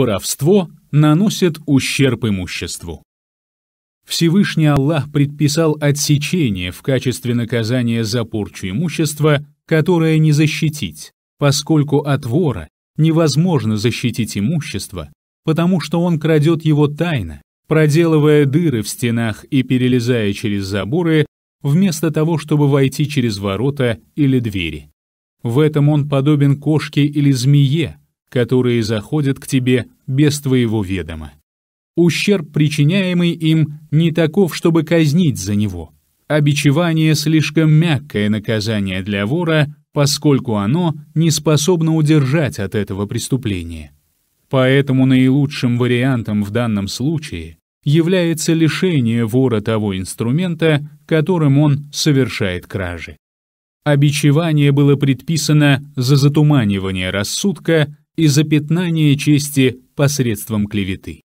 воровство наносит ущерб имуществу. Всевышний Аллах предписал отсечение в качестве наказания за порчу имущества, которое не защитить, поскольку от вора невозможно защитить имущество, потому что он крадет его тайно, проделывая дыры в стенах и перелезая через заборы, вместо того, чтобы войти через ворота или двери. В этом он подобен кошке или змее, которые заходят к тебе без твоего ведома. Ущерб, причиняемый им, не таков, чтобы казнить за него. Обичевание — слишком мягкое наказание для вора, поскольку оно не способно удержать от этого преступления. Поэтому наилучшим вариантом в данном случае является лишение вора того инструмента, которым он совершает кражи. Обичевание было предписано за затуманивание рассудка, и запятнание чести посредством клеветы.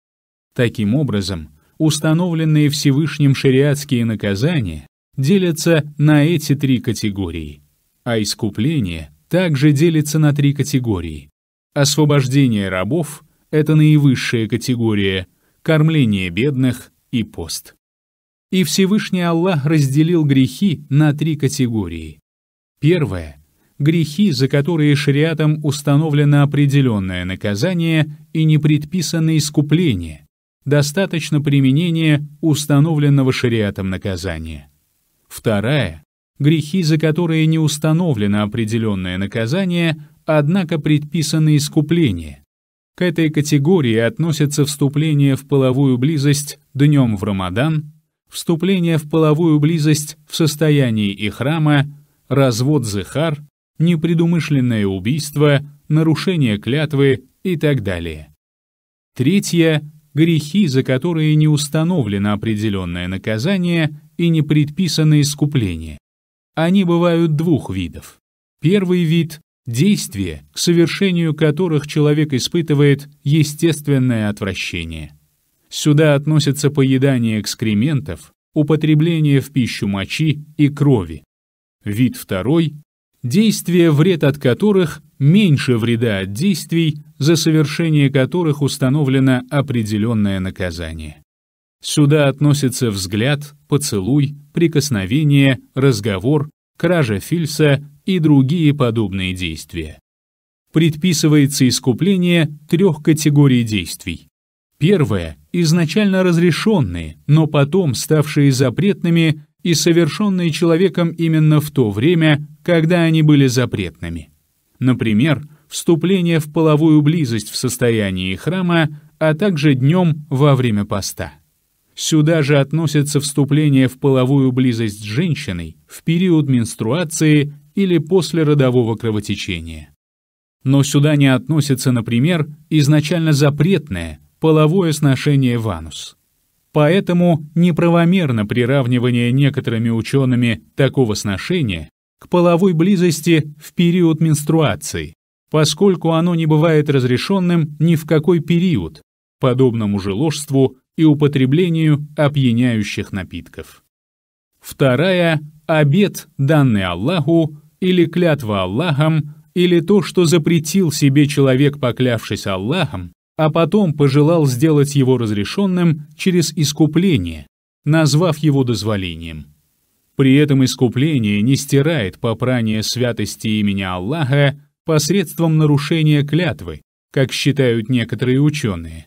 Таким образом, установленные Всевышним шариатские наказания делятся на эти три категории, а искупление также делится на три категории. Освобождение рабов — это наивысшая категория, кормление бедных и пост. И Всевышний Аллах разделил грехи на три категории. Первое грехи, за которые шариатом установлено определенное наказание и не предписано искупление, достаточно применения установленного шариатом наказания. Вторая — грехи, за которые не установлено определенное наказание, однако предписано искупление. К этой категории относятся вступление в половую близость днем в Рамадан, вступление в половую близость в состоянии и храма, развод зехар непредумышленное убийство, нарушение клятвы и так далее. Третье — грехи, за которые не установлено определенное наказание и не предписано искупление. Они бывают двух видов. Первый вид — действия, к совершению которых человек испытывает естественное отвращение. Сюда относятся поедание экскрементов, употребление в пищу мочи и крови. Вид второй действия, вред от которых меньше вреда от действий, за совершение которых установлено определенное наказание. Сюда относятся взгляд, поцелуй, прикосновение, разговор, кража фильса и другие подобные действия. Предписывается искупление трех категорий действий. Первое – изначально разрешенные, но потом ставшие запретными и совершенные человеком именно в то время, когда они были запретными. Например, вступление в половую близость в состоянии храма, а также днем во время поста. Сюда же относятся вступление в половую близость с женщиной в период менструации или после родового кровотечения. Но сюда не относится, например, изначально запретное половое сношение в анус. Поэтому неправомерно приравнивание некоторыми учеными такого сношения к половой близости в период менструации, поскольку оно не бывает разрешенным ни в какой период, подобному же ложству и употреблению опьяняющих напитков. Вторая – обет, данный Аллаху, или клятва Аллахом, или то, что запретил себе человек, поклявшись Аллахом, а потом пожелал сделать его разрешенным через искупление, назвав его дозволением. При этом искупление не стирает попрание святости имени Аллаха посредством нарушения клятвы, как считают некоторые ученые.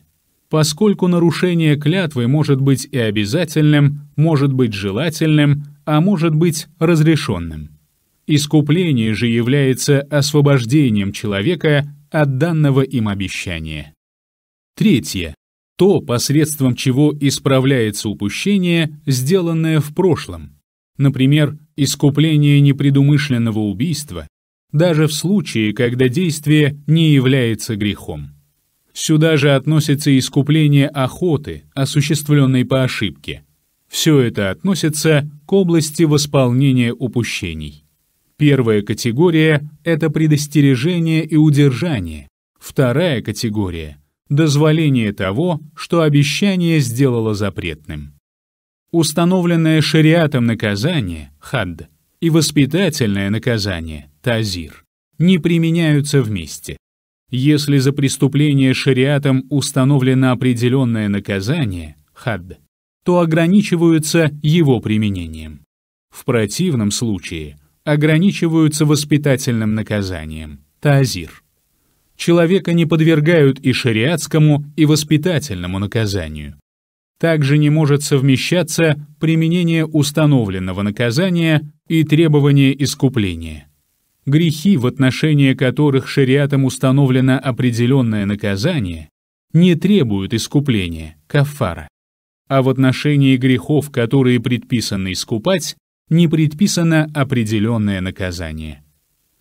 Поскольку нарушение клятвы может быть и обязательным, может быть желательным, а может быть разрешенным. Искупление же является освобождением человека от данного им обещания. Третье. То, посредством чего исправляется упущение, сделанное в прошлом. Например, искупление непредумышленного убийства, даже в случае, когда действие не является грехом. Сюда же относится искупление охоты, осуществленной по ошибке. Все это относится к области восполнения упущений. Первая категория — это предостережение и удержание. Вторая категория — дозволение того, что обещание сделало запретным. Установленное шариатом наказание – хадд, и воспитательное наказание – тазир – не применяются вместе. Если за преступление шариатом установлено определенное наказание – хадд, то ограничиваются его применением. В противном случае ограничиваются воспитательным наказанием – тазир – человека не подвергают и шариатскому, и воспитательному наказанию. Также не может совмещаться применение установленного наказания и требование искупления. Грехи, в отношении которых шариатом установлено определенное наказание, не требуют искупления, кафара. А в отношении грехов, которые предписано искупать, не предписано определенное наказание.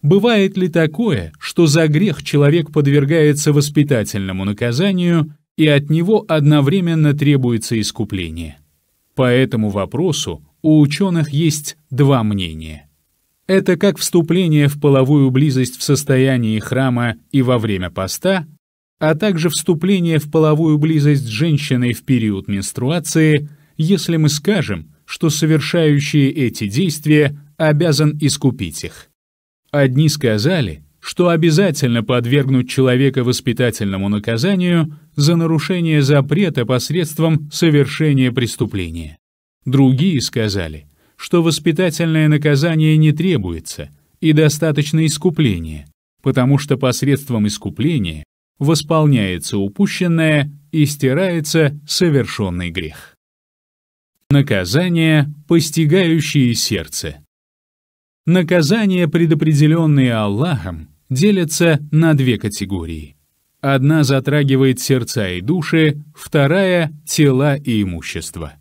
Бывает ли такое, что за грех человек подвергается воспитательному наказанию и от него одновременно требуется искупление? По этому вопросу у ученых есть два мнения. Это как вступление в половую близость в состоянии храма и во время поста, а также вступление в половую близость с женщиной в период менструации, если мы скажем, что совершающие эти действия обязан искупить их. Одни сказали, что обязательно подвергнуть человека воспитательному наказанию за нарушение запрета посредством совершения преступления. Другие сказали, что воспитательное наказание не требуется и достаточно искупления, потому что посредством искупления восполняется упущенное и стирается совершенный грех. Наказание, постигающее сердце – Наказания, предопределенные Аллахом, делятся на две категории. Одна затрагивает сердца и души, вторая — тела и имущество.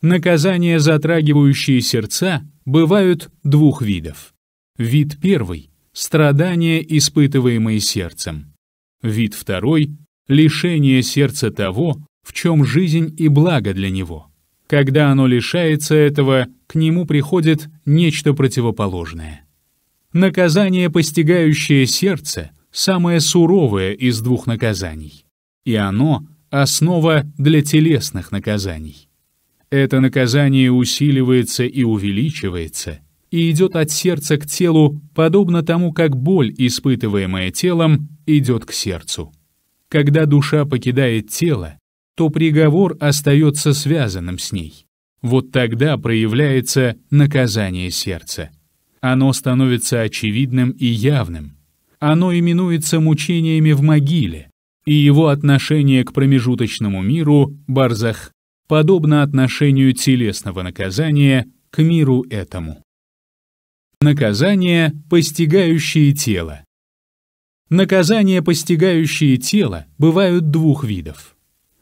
Наказания, затрагивающие сердца, бывают двух видов. Вид первый — страдания, испытываемые сердцем. Вид второй — лишение сердца того, в чем жизнь и благо для него. Когда оно лишается этого, к нему приходит нечто противоположное. Наказание, постигающее сердце, самое суровое из двух наказаний, и оно — основа для телесных наказаний. Это наказание усиливается и увеличивается, и идет от сердца к телу, подобно тому, как боль, испытываемая телом, идет к сердцу. Когда душа покидает тело, то приговор остается связанным с ней. Вот тогда проявляется наказание сердца. Оно становится очевидным и явным. Оно именуется мучениями в могиле, и его отношение к промежуточному миру, барзах, подобно отношению телесного наказания к миру этому. Наказание, постигающее тело. Наказания, постигающие тело, бывают двух видов.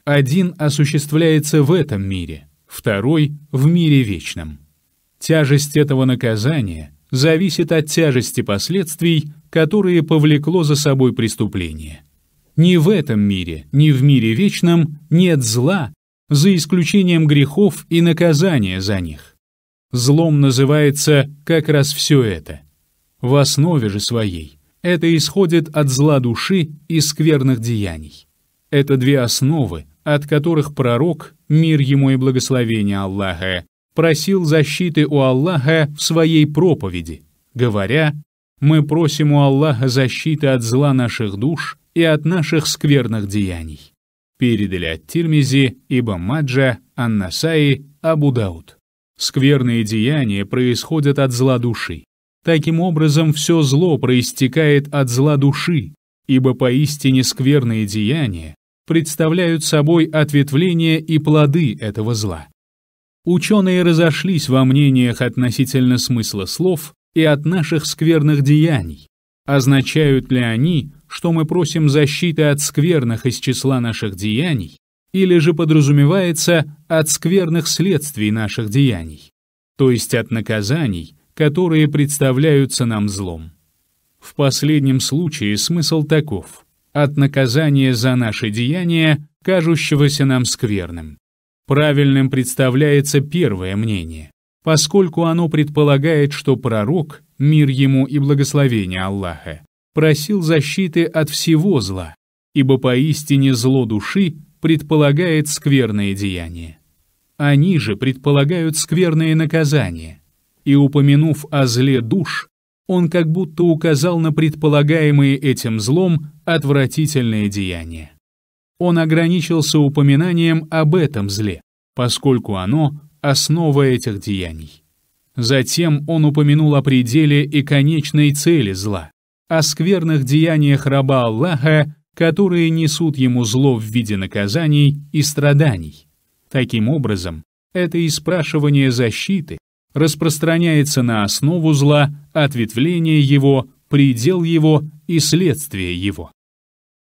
Один осуществляется в этом мире, второй — в мире вечном. Тяжесть этого наказания зависит от тяжести последствий, которые повлекло за собой преступление. Ни в этом мире, ни в мире вечном нет зла, за исключением грехов и наказания за них. Злом называется как раз все это. В основе же своей это исходит от зла души и скверных деяний. Это две основы, от которых пророк, мир ему и благословение Аллаха, просил защиты у Аллаха в своей проповеди, говоря, «Мы просим у Аллаха защиты от зла наших душ и от наших скверных деяний». Передали от Тирмизи, Ибн Маджа, Аннасаи, Абу Дауд. Скверные деяния происходят от зла души. Таким образом, все зло проистекает от зла души, ибо поистине скверные деяния представляют собой ответвления и плоды этого зла. Ученые разошлись во мнениях относительно смысла слов и от наших скверных деяний. Означают ли они, что мы просим защиты от скверных из числа наших деяний, или же подразумевается от скверных следствий наших деяний, то есть от наказаний, которые представляются нам злом? В последнем случае смысл таков – от наказания за наше деяние, кажущегося нам скверным. Правильным представляется первое мнение, поскольку оно предполагает, что пророк, мир ему и благословение Аллаха, просил защиты от всего зла, ибо поистине зло души предполагает скверные деяния. Они же предполагают скверное наказание. И упомянув о зле душ, он как будто указал на предполагаемые этим злом отвратительные деяния. Он ограничился упоминанием об этом зле, поскольку оно — основа этих деяний. Затем он упомянул о пределе и конечной цели зла, о скверных деяниях раба Аллаха, которые несут ему зло в виде наказаний и страданий. Таким образом, это и спрашивание защиты, распространяется на основу зла, ответвление его, предел его и следствие его.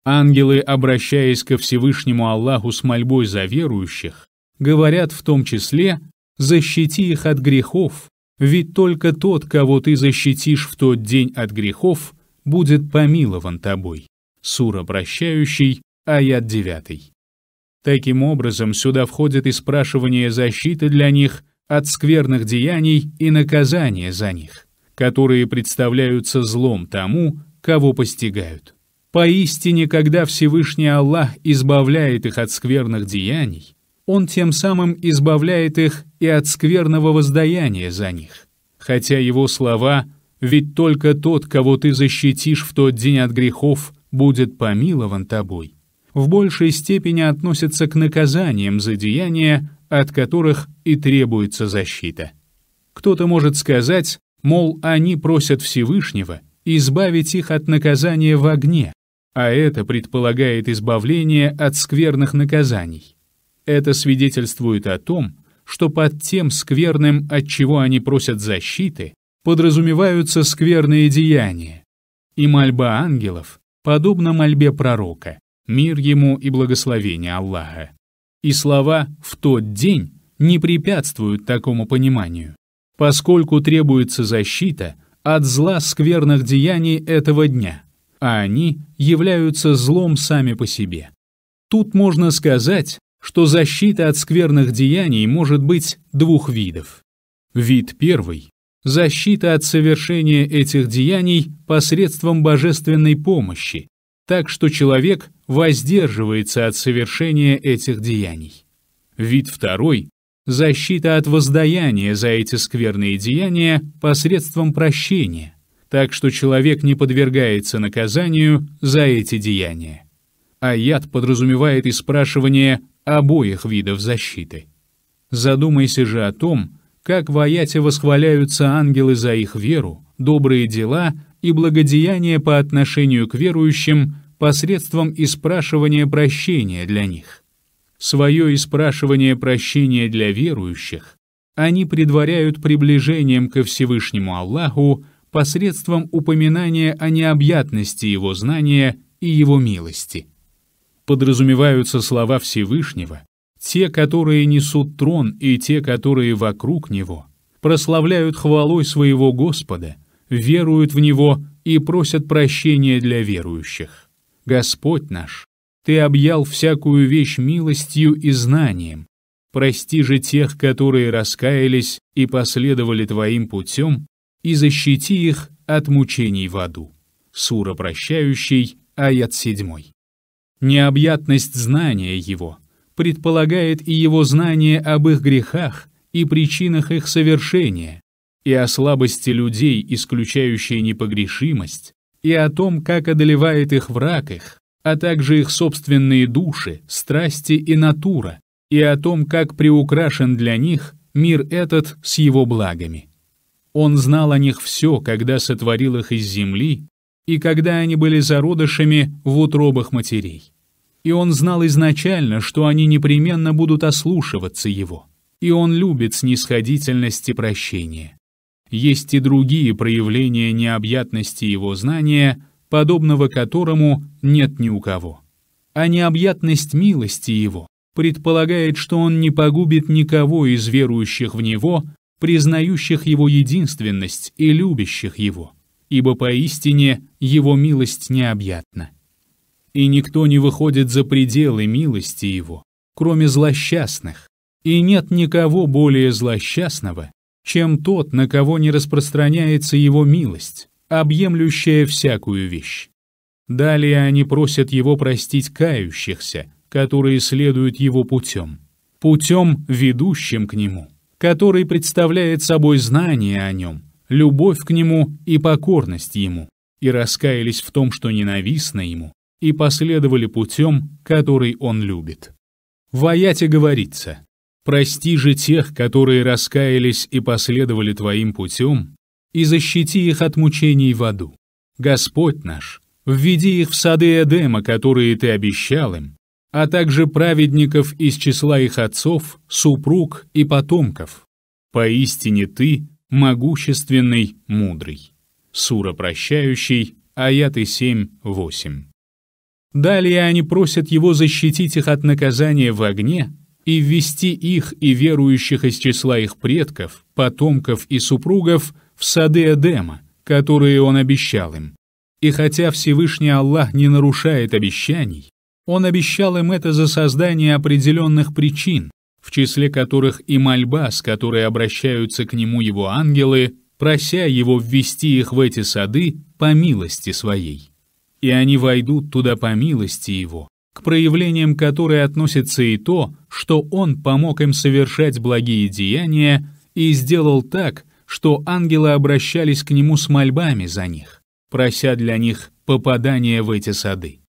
Ангелы, обращаясь ко Всевышнему Аллаху с мольбой за верующих, говорят в том числе «защити их от грехов, ведь только тот, кого ты защитишь в тот день от грехов, будет помилован тобой». Сура Обращающий, аят 9. Таким образом, сюда входит и спрашивание защиты для них – от скверных деяний и наказания за них, которые представляются злом тому, кого постигают. Поистине, когда Всевышний Аллах избавляет их от скверных деяний, Он тем самым избавляет их и от скверного воздаяния за них. Хотя Его слова «Ведь только тот, кого ты защитишь в тот день от грехов, будет помилован тобой» в большей степени относятся к наказаниям за деяния, от которых и требуется защита. Кто-то может сказать, мол, они просят Всевышнего избавить их от наказания в огне, а это предполагает избавление от скверных наказаний. Это свидетельствует о том, что под тем скверным, от чего они просят защиты, подразумеваются скверные деяния. И мольба ангелов подобна мольбе пророка мир ему и благословение Аллаха. И слова «в тот день» не препятствуют такому пониманию, поскольку требуется защита от зла скверных деяний этого дня, а они являются злом сами по себе. Тут можно сказать, что защита от скверных деяний может быть двух видов. Вид первый – защита от совершения этих деяний посредством божественной помощи, так что человек воздерживается от совершения этих деяний. Вид второй – защита от воздаяния за эти скверные деяния посредством прощения, так что человек не подвергается наказанию за эти деяния. Аят подразумевает и спрашивание обоих видов защиты. Задумайся же о том, как в аяте восхваляются ангелы за их веру, добрые дела и благодеяния по отношению к верующим – посредством испрашивания прощения для них. Свое испрашивание прощения для верующих они предваряют приближением ко Всевышнему Аллаху посредством упоминания о необъятности Его знания и Его милости. Подразумеваются слова Всевышнего, те, которые несут трон и те, которые вокруг него, прославляют хвалой своего Господа, веруют в Него и просят прощения для верующих. Господь наш, Ты объял всякую вещь милостью и знанием. Прости же тех, которые раскаялись и последовали Твоим путем, и защити их от мучений в аду». Сура прощающий, аят 7. Необъятность знания Его предполагает и Его знание об их грехах и причинах их совершения, и о слабости людей, исключающей непогрешимость, и о том, как одолевает их враг их, а также их собственные души, страсти и натура, и о том, как приукрашен для них мир этот с его благами. Он знал о них все, когда сотворил их из земли, и когда они были зародышами в утробах матерей. И он знал изначально, что они непременно будут ослушиваться его, и он любит снисходительность и прощение есть и другие проявления необъятности его знания, подобного которому нет ни у кого. А необъятность милости его предполагает, что он не погубит никого из верующих в него, признающих его единственность и любящих его, ибо поистине его милость необъятна. И никто не выходит за пределы милости его, кроме злосчастных, и нет никого более злосчастного, чем тот, на кого не распространяется его милость, объемлющая всякую вещь. Далее они просят его простить кающихся, которые следуют его путем, путем, ведущим к нему, который представляет собой знание о нем, любовь к нему и покорность ему, и раскаялись в том, что ненавистно ему, и последовали путем, который он любит. В аяте говорится Прости же тех, которые раскаялись и последовали Твоим путем, и защити их от мучений в аду. Господь наш, введи их в сады Эдема, которые Ты обещал им, а также праведников из числа их отцов, супруг и потомков. Поистине Ты — могущественный, мудрый. Сура прощающий, аяты 7-8. Далее они просят его защитить их от наказания в огне, и ввести их и верующих из числа их предков, потомков и супругов в сады Эдема, которые он обещал им. И хотя Всевышний Аллах не нарушает обещаний, он обещал им это за создание определенных причин, в числе которых и мольба, с которой обращаются к нему его ангелы, прося его ввести их в эти сады по милости своей. И они войдут туда по милости его, к проявлениям которой относится и то, что он помог им совершать благие деяния и сделал так, что ангелы обращались к нему с мольбами за них, прося для них попадания в эти сады.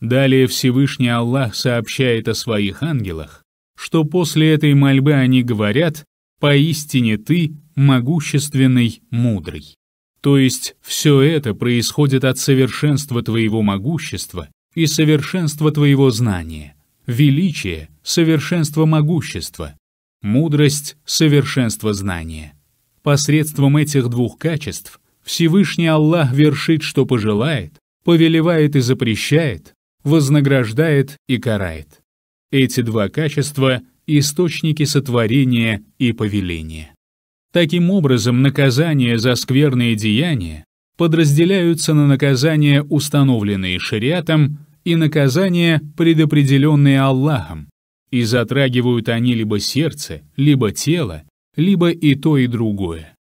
Далее Всевышний Аллах сообщает о своих ангелах, что после этой мольбы они говорят «Поистине ты могущественный, мудрый». То есть все это происходит от совершенства твоего могущества и совершенство твоего знания, величие, совершенство могущества, мудрость, совершенство знания. Посредством этих двух качеств Всевышний Аллах вершит, что пожелает, повелевает и запрещает, вознаграждает и карает. Эти два качества – источники сотворения и повеления. Таким образом, наказания за скверные деяния подразделяются на наказания, установленные шариатом, и наказания, предопределенные Аллахом, и затрагивают они либо сердце, либо тело, либо и то, и другое.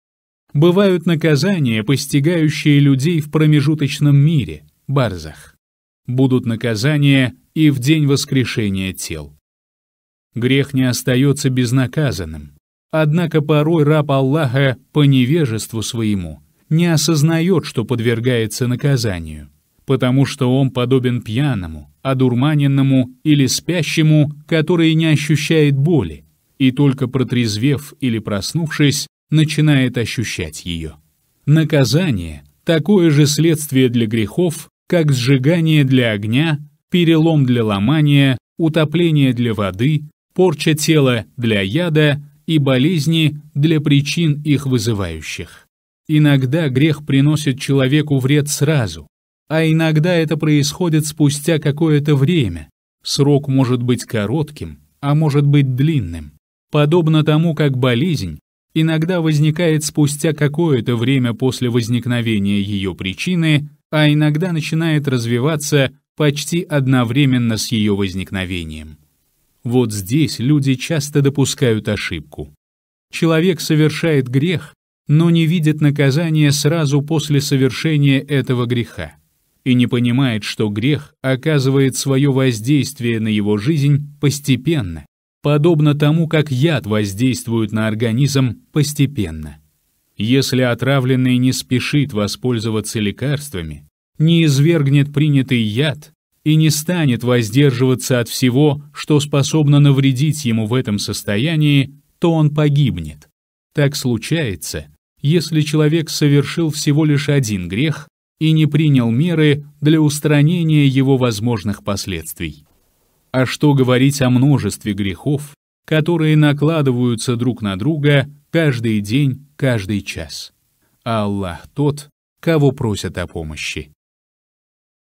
Бывают наказания, постигающие людей в промежуточном мире, барзах. Будут наказания и в день воскрешения тел. Грех не остается безнаказанным. Однако порой раб Аллаха по невежеству своему не осознает, что подвергается наказанию потому что он подобен пьяному, одурманенному или спящему, который не ощущает боли, и только протрезвев или проснувшись, начинает ощущать ее. Наказание – такое же следствие для грехов, как сжигание для огня, перелом для ломания, утопление для воды, порча тела для яда и болезни для причин их вызывающих. Иногда грех приносит человеку вред сразу, а иногда это происходит спустя какое-то время. Срок может быть коротким, а может быть длинным. Подобно тому, как болезнь иногда возникает спустя какое-то время после возникновения ее причины, а иногда начинает развиваться почти одновременно с ее возникновением. Вот здесь люди часто допускают ошибку. Человек совершает грех, но не видит наказания сразу после совершения этого греха и не понимает, что грех оказывает свое воздействие на его жизнь постепенно, подобно тому, как яд воздействует на организм постепенно. Если отравленный не спешит воспользоваться лекарствами, не извергнет принятый яд и не станет воздерживаться от всего, что способно навредить ему в этом состоянии, то он погибнет. Так случается, если человек совершил всего лишь один грех, и не принял меры для устранения его возможных последствий. А что говорить о множестве грехов, которые накладываются друг на друга каждый день, каждый час? А Аллах тот, кого просят о помощи.